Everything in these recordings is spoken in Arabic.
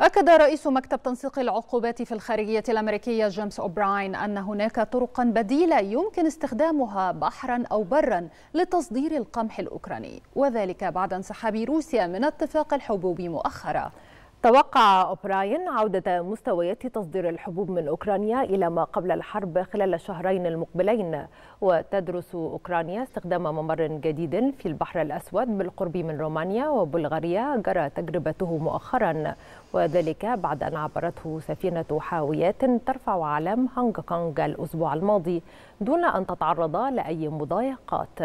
أكد رئيس مكتب تنسيق العقوبات في الخارجية الأمريكية جيمس أوبراين أن هناك طرقا بديلة يمكن استخدامها بحرا أو برا لتصدير القمح الأوكراني وذلك بعد انسحاب روسيا من اتفاق الحبوب مؤخرا توقع أوبراين عودة مستويات تصدير الحبوب من أوكرانيا إلى ما قبل الحرب خلال الشهرين المقبلين وتدرس أوكرانيا استخدام ممر جديد في البحر الأسود بالقرب من رومانيا وبلغاريا جرى تجربته مؤخرا وذلك بعد أن عبرته سفينة حاويات ترفع علم هونغ كونغ الأسبوع الماضي دون أن تتعرض لأي مضايقات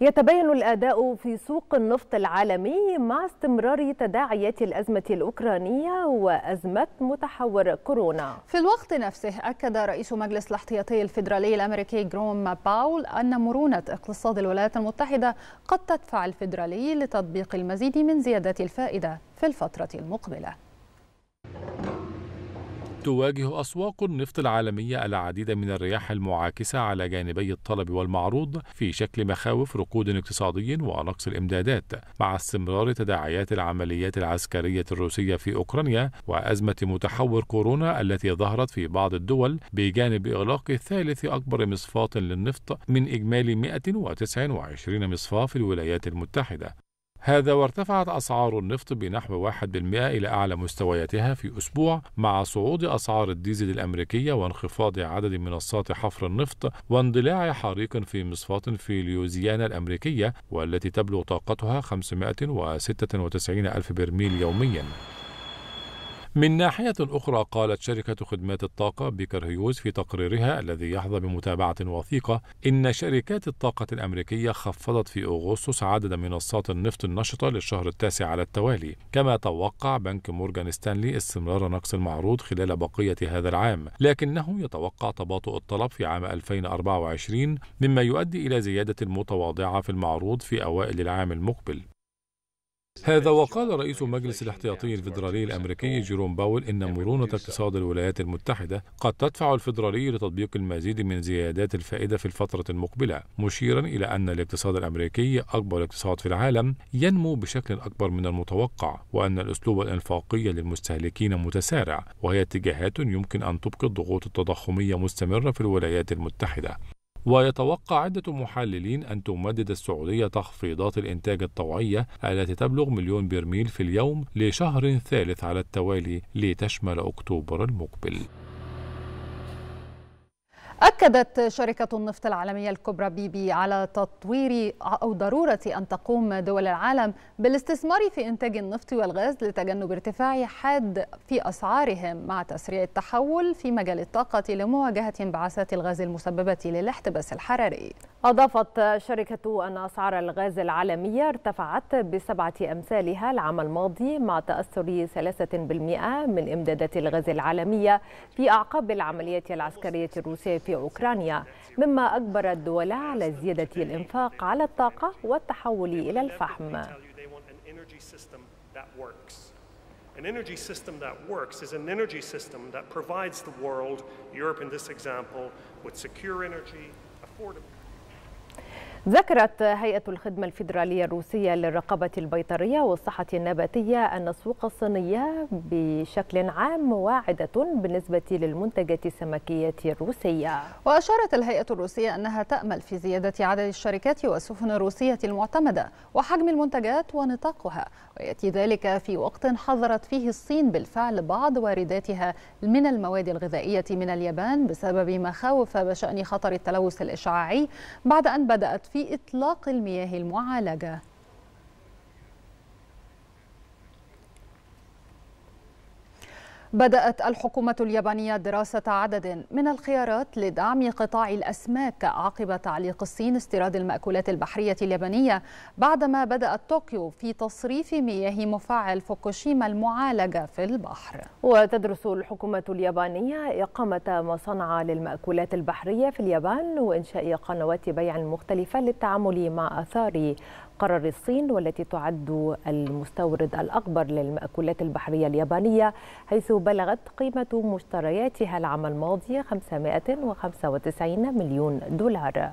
يتبين الأداء في سوق النفط العالمي مع استمرار تداعيات الأزمة الأوكرانية وأزمة متحور كورونا في الوقت نفسه أكد رئيس مجلس الاحتياطي الفيدرالي الأمريكي جروم باول أن مرونة اقتصاد الولايات المتحدة قد تدفع الفيدرالي لتطبيق المزيد من زيادات الفائدة في الفترة المقبلة تواجه أسواق النفط العالمية العديد من الرياح المعاكسة على جانبي الطلب والمعروض في شكل مخاوف ركود اقتصادي ونقص الإمدادات مع استمرار تداعيات العمليات العسكرية الروسية في أوكرانيا وأزمة متحور كورونا التي ظهرت في بعض الدول بجانب إغلاق ثالث أكبر مصفاة للنفط من إجمالي 129 مصفاة في الولايات المتحدة هذا وارتفعت أسعار النفط بنحو 1% إلى أعلى مستوياتها في أسبوع مع صعود أسعار الديزل الأمريكية وانخفاض عدد منصات حفر النفط واندلاع حريق في مصفاة في ليوزيانا الأمريكية والتي تبلغ طاقتها 596 ألف برميل يومياً من ناحية أخرى قالت شركة خدمات الطاقة بيكر هيوز في تقريرها الذي يحظى بمتابعة وثيقة إن شركات الطاقة الأمريكية خفضت في أغسطس عدد منصات النفط النشطة للشهر التاسع على التوالي كما توقع بنك مورغان ستانلي استمرار نقص المعروض خلال بقية هذا العام لكنه يتوقع تباطؤ الطلب في عام 2024 مما يؤدي إلى زيادة متواضعة في المعروض في أوائل العام المقبل هذا وقال رئيس مجلس الاحتياطي الفيدرالي الأمريكي جيروم باول إن مرونة اقتصاد الولايات المتحدة قد تدفع الفيدرالي لتطبيق المزيد من زيادات الفائدة في الفترة المقبلة مشيرا إلى أن الاقتصاد الأمريكي أكبر اقتصاد في العالم ينمو بشكل أكبر من المتوقع وأن الأسلوب الإنفاقي للمستهلكين متسارع وهي اتجاهات يمكن أن تبقي الضغوط التضخمية مستمرة في الولايات المتحدة ويتوقع عدة محللين أن تمدد السعودية تخفيضات الإنتاج الطوعية التي تبلغ مليون برميل في اليوم لشهر ثالث على التوالي لتشمل أكتوبر المقبل أكدت شركة النفط العالمية الكبرى بيبي على تطوير أو ضرورة أن تقوم دول العالم بالاستثمار في إنتاج النفط والغاز لتجنب ارتفاع حاد في أسعارهم مع تسريع التحول في مجال الطاقة لمواجهة انبعاثات الغاز المسببة للاحتباس الحراري. أضافت شركة أن أسعار الغاز العالمية ارتفعت بسبعة أمثالها العام الماضي مع تأثر 3% من إمدادات الغاز العالمية في أعقاب العملية العسكرية الروسية في أوكرانيا مما أجبر الدول على زيادة الإنفاق على الطاقة والتحول إلى الفحم An energy system that works is an energy system that provides the world, Europe in this example, with secure energy, affordable. ذكرت هيئة الخدمة الفيدرالية الروسية للرقابة البيطرية والصحة النباتية أن السوق الصينية بشكل عام واعدة بالنسبة للمنتجات السمكية الروسية وأشارت الهيئة الروسية أنها تأمل في زيادة عدد الشركات والسفن الروسية المعتمدة وحجم المنتجات ونطاقها ويأتي ذلك في وقت حظرت فيه الصين بالفعل بعض وارداتها من المواد الغذائية من اليابان بسبب مخاوف بشأن خطر التلوث الإشعاعي بعد أن بدأت في في إطلاق المياه المعالجة بدأت الحكومة اليابانية دراسة عدد من الخيارات لدعم قطاع الأسماك عقب تعليق الصين استيراد المأكولات البحرية اليابانية بعدما بدأت طوكيو في تصريف مياه مفاعل فوكوشيما المعالجة في البحر وتدرس الحكومة اليابانية إقامة مصانع للمأكولات البحرية في اليابان وإنشاء قنوات بيع مختلفة للتعامل مع آثار قرر الصين والتي تعد المستورد الأكبر للمأكولات البحرية اليابانية حيث بلغت قيمة مشترياتها العام الماضي 595 مليون دولار